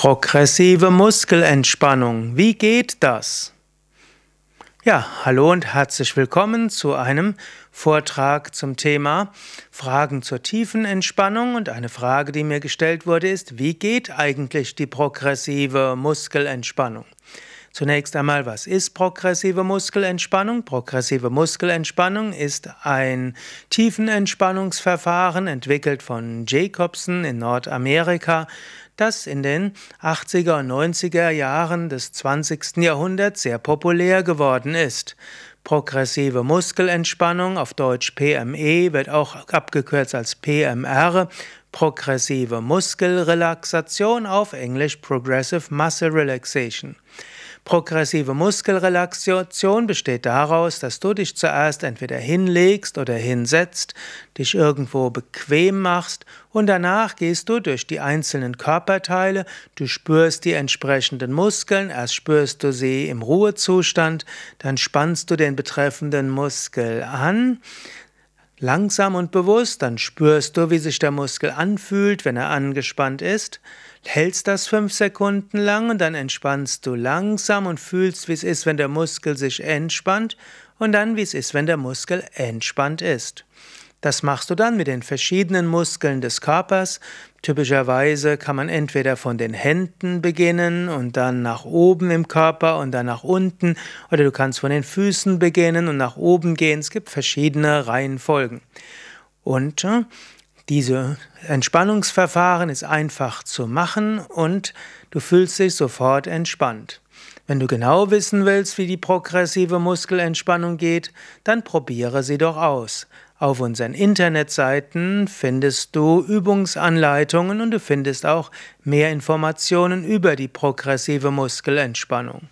Progressive Muskelentspannung. Wie geht das? Ja, hallo und herzlich willkommen zu einem Vortrag zum Thema Fragen zur tiefen Entspannung. Und eine Frage, die mir gestellt wurde, ist, wie geht eigentlich die progressive Muskelentspannung? Zunächst einmal, was ist progressive Muskelentspannung? Progressive Muskelentspannung ist ein Tiefenentspannungsverfahren, entwickelt von Jacobson in Nordamerika, das in den 80er und 90er Jahren des 20. Jahrhunderts sehr populär geworden ist. Progressive Muskelentspannung, auf Deutsch PME, wird auch abgekürzt als PMR, progressive Muskelrelaxation, auf Englisch Progressive Muscle Relaxation. Progressive Muskelrelaxation besteht daraus, dass du dich zuerst entweder hinlegst oder hinsetzt, dich irgendwo bequem machst und danach gehst du durch die einzelnen Körperteile, du spürst die entsprechenden Muskeln, erst spürst du sie im Ruhezustand, dann spannst du den betreffenden Muskel an, Langsam und bewusst, dann spürst du, wie sich der Muskel anfühlt, wenn er angespannt ist. Hältst das fünf Sekunden lang und dann entspannst du langsam und fühlst, wie es ist, wenn der Muskel sich entspannt und dann, wie es ist, wenn der Muskel entspannt ist. Das machst du dann mit den verschiedenen Muskeln des Körpers. Typischerweise kann man entweder von den Händen beginnen und dann nach oben im Körper und dann nach unten oder du kannst von den Füßen beginnen und nach oben gehen. Es gibt verschiedene Reihenfolgen. Und äh, diese Entspannungsverfahren ist einfach zu machen und du fühlst dich sofort entspannt. Wenn du genau wissen willst, wie die progressive Muskelentspannung geht, dann probiere sie doch aus. Auf unseren Internetseiten findest du Übungsanleitungen und du findest auch mehr Informationen über die progressive Muskelentspannung.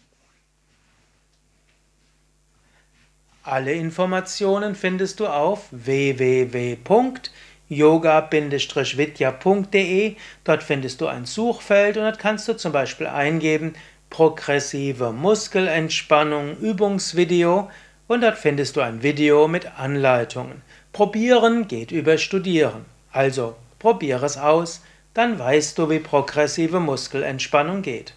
Alle Informationen findest du auf www.yoga-vidya.de. Dort findest du ein Suchfeld und dort kannst du zum Beispiel eingeben progressive Muskelentspannung Übungsvideo und dort findest du ein Video mit Anleitungen. Probieren geht über Studieren. Also probiere es aus, dann weißt du, wie progressive Muskelentspannung geht.